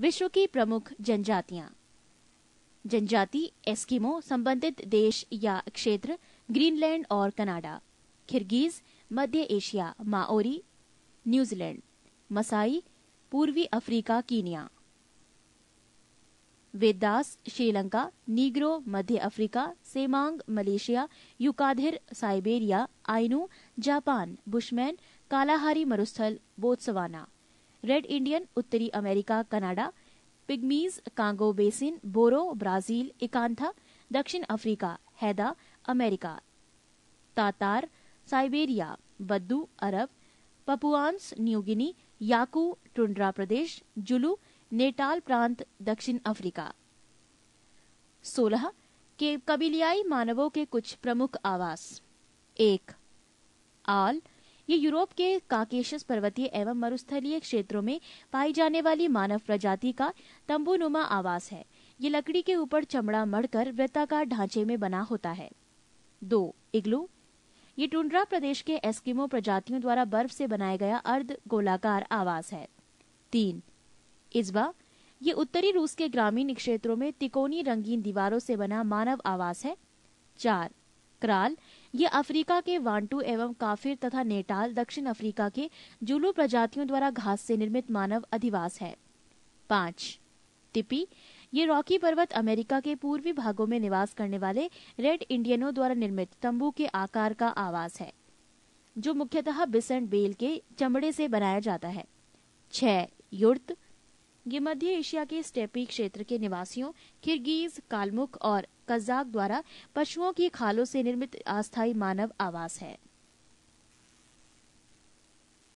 विश्व की प्रमुख जनजातियां जनजाति एस्किमो संबंधित देश या क्षेत्र ग्रीनलैंड और कनाडा खिरगीज मध्य एशिया माओरी न्यूजीलैंड मसाई पूर्वी Africa Kenya Vedas Sri Lanka Negro मध्य Africa Semang Malaysia युकाधिर Siberia Ainu Japan bushman Kalahari मरुस्थल बोत्सवाना रेड इंडियन उत्तरी अमेरिका कनाडा पिग्मीज कांगो बेसिन बोरो ब्राजील इकांथा दक्षिण अफ्रीका हैदा अमेरिका तातार साइबेरिया बद्दू अरब पपुआंस न्यूगिनी याकू टुंड्रा प्रदेश जुलू Natal प्रांत दक्षिण Africa सोलह के कबीलियाई मानवों के कुछ प्रमुख आवास एक आल ये यूरोप के काकेशस पर्वतीय एवं मरुस्थलीय क्षेत्रों में पाई जाने वाली मानव प्रजाति का तंबूनुमा आवास है ये लकड़ी के ऊपर चमड़ा मढ़कर वृत्ताकार ढांचे में बना होता है दो इग्लू ये टुंड्रा प्रदेश के एस्किमो प्रजातियों द्वारा बर्फ से बनाया गया अर्ध गोलाकार आवास है तीन इजबा ये उत्तरी रूस के ग्रामीण क्षेत्रों में तिकोनी रंगीन दीवारों से बना मानव आवास है चार क्राल ये अफ्रीका के वांटू एवं काफिर तथा नेटाल दक्षिण अफ्रीका के जुलू प्रजातियों द्वारा घास से निर्मित मानव अधिवास है पांच टिपी ये रॉकी पर्वत अमेरिका के पूर्वी भागों में निवास करने वाले रेड इंडियनों द्वारा निर्मित तंबू के आकार का आवास है जो मुख्यतः बिसेंट बेल के चमड़े से बनाया जाता है छुर्त ये मध्य एशिया के स्टेपी क्षेत्र के निवासियों किर्गीज कालमुख और कजाक द्वारा पशुओं की खालों से निर्मित अस्थायी मानव आवास है